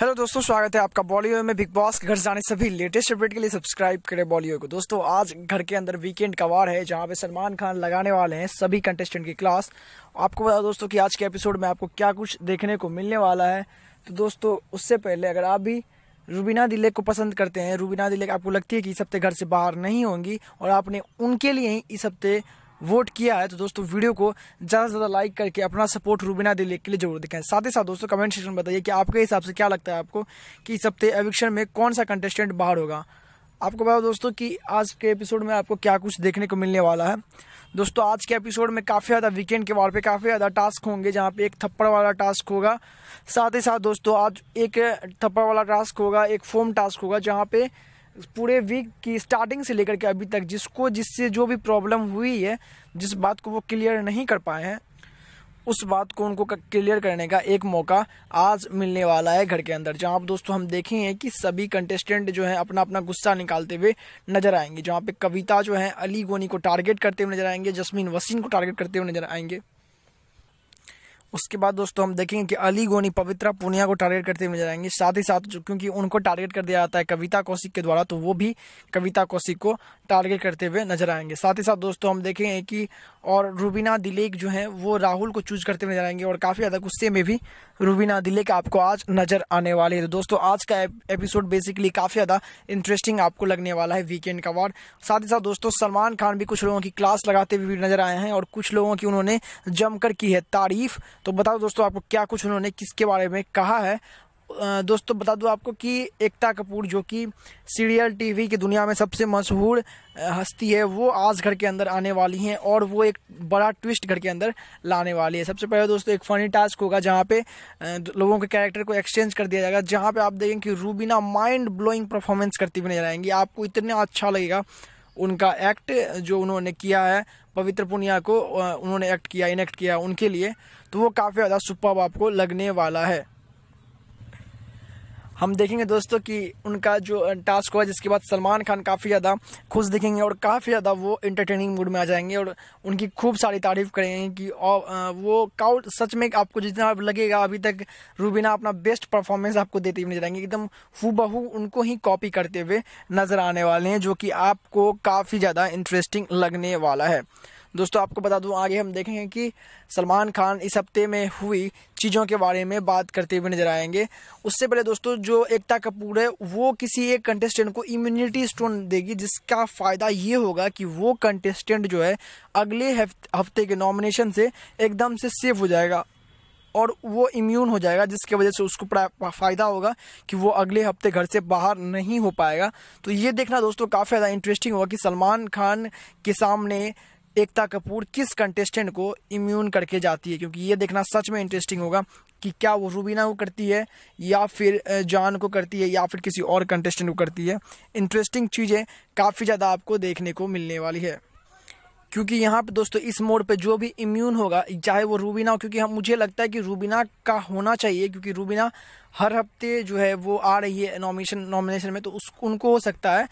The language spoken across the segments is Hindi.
हेलो दोस्तों स्वागत है आपका बॉलीवुड में बिग बॉस के घर जाने सभी लेटेस्ट अपडेट के लिए सब्सक्राइब करें बॉलीवुड को दोस्तों आज घर के अंदर वीकेंड का वार है जहां पे सलमान खान लगाने वाले हैं सभी कंटेस्टेंट की क्लास आपको बताओ दोस्तों कि आज के एपिसोड में आपको क्या कुछ देखने को मिलने वाला है तो दोस्तों उससे पहले अगर आप भी रूबीना दिलेक को पसंद करते हैं रूबीना दिलेक आपको लगती है कि इस हफ्ते घर से बाहर नहीं होंगी और आपने उनके लिए ही इस हफ्ते वोट किया है तो दोस्तों वीडियो को ज़्यादा से ज़्यादा लाइक करके अपना सपोर्ट रूबिना दिल्ली के लिए जरूर दिखाएं साथ ही साथ दोस्तों कमेंट सेक्शन में बताइए कि आपके हिसाब से क्या लगता है आपको कि इस हफ्ते एविक्शन में कौन सा कंटेस्टेंट बाहर होगा आपको बताओ दोस्तों कि आज के एपिसोड में आपको क्या कुछ देखने को मिलने वाला है दोस्तों आज के एपिसोड में काफ़ी ज़्यादा वीकेंड के वार पे काफ़ी ज़्यादा टास्क होंगे जहाँ पे एक थप्पड़ वाला टास्क होगा साथ ही साथ दोस्तों आज एक थप्पड़ वाला टास्क होगा एक फोम टास्क होगा जहाँ पे पूरे वीक की स्टार्टिंग से लेकर के अभी तक जिसको जिससे जो भी प्रॉब्लम हुई है जिस बात को वो क्लियर नहीं कर पाए हैं उस बात को उनको क्लियर करने का एक मौका आज मिलने वाला है घर के अंदर जहां पर दोस्तों हम देखेंगे कि सभी कंटेस्टेंट जो है अपना अपना गुस्सा निकालते हुए नजर आएंगे जहां पे कविता जो है अली गोनी को टारगेट करते हुए नजर आएंगे जसमीन वसीन को टारगेट करते हुए नजर आएंगे उसके बाद दोस्तों हम देखेंगे कि अली गोनी पवित्रा पुनिया को टारगेट करते हुए नजर आएंगे साथ ही साथ क्योंकि उनको टारगेट कर दिया जाता है कविता कौशिक के द्वारा तो वो भी कविता कौशिक को टारगेट करते हुए नजर आएंगे साथ ही साथ दोस्तों हम देखेंगे कि और रूबीना दिलेक जो है वो राहुल को चूज करते हुए नजर आएंगे और काफ़ी ज़्यादा गुस्से में भी रूबीना दिलेक आपको आज नज़र आने वाली है तो दोस्तों आज का एपिसोड बेसिकली काफ़ी ज़्यादा इंटरेस्टिंग आपको लगने वाला है वीकेंड का वार साथ ही साथ दोस्तों सलमान खान भी कुछ लोगों की क्लास लगाते हुए नजर आए हैं और कुछ लोगों की उन्होंने जमकर की है तारीफ तो बताओ दोस्तों आपको क्या कुछ उन्होंने किसके बारे में कहा है दोस्तों बता दूं आपको कि एकता कपूर जो कि सीरियल टीवी की दुनिया में सबसे मशहूर हस्ती है वो आज घर के अंदर आने वाली हैं और वो एक बड़ा ट्विस्ट घर के अंदर लाने वाली है सबसे पहले दोस्तों एक फ़नी टास्क होगा जहाँ पे लोगों के कैरेक्टर को एक्सचेंज कर दिया जाएगा जहाँ पे आप देखें कि रूबीना माइंड ब्लोइंग परफॉर्मेंस करती हुई नजर आएंगी आपको इतना अच्छा लगेगा उनका एक्ट जो उन्होंने किया है पवित्र पुनिया को उन्होंने एक्ट किया इनेक्ट किया उनके लिए तो वो काफ़ी ज़्यादा सुपर आपको लगने वाला है हम देखेंगे दोस्तों कि उनका जो टास्क हुआ जिसके बाद सलमान खान काफ़ी ज़्यादा खुश दिखेंगे और काफ़ी ज़्यादा वो इंटरटेनिंग मूड में आ जाएंगे और उनकी खूब सारी तारीफ करेंगे कि वो काउट सच में आपको जितना लगेगा अभी तक रूबीना अपना बेस्ट परफॉर्मेंस आपको देती हुई नजर आएंगे एकदम हु बहू उनको ही कॉपी करते हुए नज़र आने वाले हैं जो कि आपको काफ़ी ज़्यादा इंटरेस्टिंग लगने वाला है दोस्तों आपको बता दूं आगे हम देखेंगे कि सलमान खान इस हफ्ते में हुई चीज़ों के बारे में बात करते हुए नजर आएंगे उससे पहले दोस्तों जो एकता कपूर है वो किसी एक कंटेस्टेंट को इम्यूनिटी स्टोन देगी जिसका फ़ायदा ये होगा कि वो कंटेस्टेंट जो है अगले हफ्ते के नॉमिनेशन से एकदम से सेफ हो जाएगा और वो इम्यून हो जाएगा जिसके वजह से उसको फ़ायदा होगा कि वो अगले हफ्ते घर से बाहर नहीं हो पाएगा तो ये देखना दोस्तों काफ़ी ज़्यादा इंटरेस्टिंग होगा कि सलमान खान के सामने एकता कपूर किस कंटेस्टेंट को इम्यून करके जाती है क्योंकि ये देखना सच में इंटरेस्टिंग होगा कि क्या वो रूबीना को करती है या फिर जान को करती है या फिर किसी और कंटेस्टेंट को करती है इंटरेस्टिंग चीज़ें काफ़ी ज़्यादा आपको देखने को मिलने वाली है क्योंकि यहाँ पे दोस्तों इस मोड पे जो भी इम्यून होगा चाहे वो रूबीना हो क्योंकि हम मुझे लगता है कि रूबीना का होना चाहिए क्योंकि रूबीना हर हफ्ते जो है वो आ रही है नॉमिनेशन नॉमिनेशन में तो उस उनको हो सकता है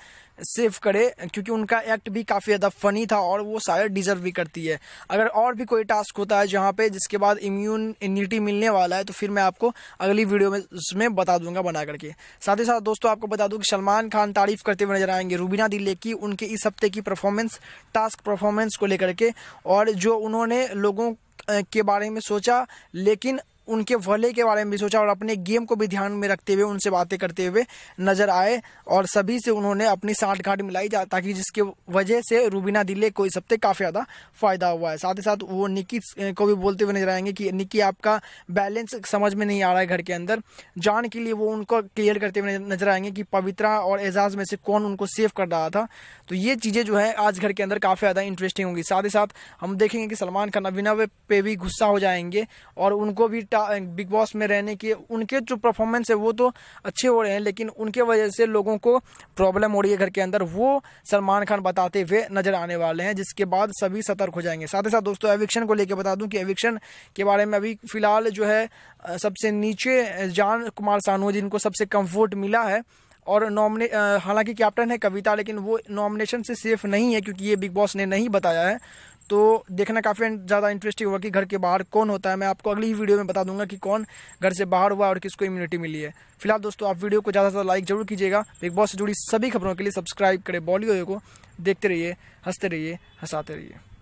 सेफ करे क्योंकि उनका एक्ट भी काफ़ी ज़्यादा फनी था और वो शायद डिजर्व भी करती है अगर और भी कोई टास्क होता है जहाँ पे जिसके बाद इम्यून इम्यूनिटी मिलने वाला है तो फिर मैं आपको अगली वीडियो में उसमें बता दूंगा बना करके साथ ही साथ दोस्तों आपको बता दूँ कि सलमान खान तारीफ करते हुए नजर आएंगे रूबीना दिल्ली की उनके इस हफ्ते की परफॉर्मेंस टास्क परफॉर्मेंस परफॉर्मेंस को लेकर के और जो उन्होंने लोगों के बारे में सोचा लेकिन उनके भले के बारे में भी सोचा और अपने गेम को भी ध्यान में रखते हुए उनसे बातें करते हुए नजर आए और सभी से उन्होंने अपनी साठ गांठ मिलाई जा ताकि जिसके वजह से रूबीना दिल्ली को इस हफ्ते काफ़ी ज़्यादा फायदा हुआ है साथ ही साथ वो निकी को भी बोलते हुए नजर आएंगे कि निकी आपका बैलेंस समझ में नहीं आ रहा है घर के अंदर जान के लिए वो उनको क्लियर करते हुए नजर आएंगे कि पवित्रा और एजाज में से कौन उनको सेव कर रहा था तो ये चीज़ें जो है आज घर के अंदर काफ़ी ज़्यादा इंटरेस्टिंग होंगी साथ ही साथ हम देखेंगे कि सलमान खान अभिनव पे भी गुस्सा हो जाएंगे और उनको भी बिग बॉस में रहने की उनके जो परफॉर्मेंस है वो तो अच्छे हो रहे हैं लेकिन उनके वजह से लोगों को प्रॉब्लम हो रही है घर के अंदर वो सलमान खान बताते हुए नजर आने वाले हैं जिसके बाद सभी सतर्क हो जाएंगे साथ ही साथ दोस्तों एविक्शन को लेकर बता दूं कि एविक्शन के बारे में अभी फिलहाल जो है सबसे नीचे जान कुमार सानू जिनको सबसे कम वोट मिला है और नॉमिने हालांकि कैप्टन है कविता लेकिन वो नॉमिनेशन से सेफ नहीं है क्योंकि ये बिग बॉस ने नहीं बताया है तो देखना काफ़ी ज़्यादा इंटरेस्टिंग होगा कि घर के बाहर कौन होता है मैं आपको अगली ही वीडियो में बता दूंगा कि कौन घर से बाहर हुआ और किसको इम्यूनिटी मिली है फिलहाल दोस्तों आप वीडियो को ज़्यादा से ज़्यादा लाइक जरूर कीजिएगा बिग बॉस से जुड़ी सभी खबरों के लिए सब्सक्राइब करें बॉलीवुड को देखते रहिए हंसते रहिए हंसाते रहिए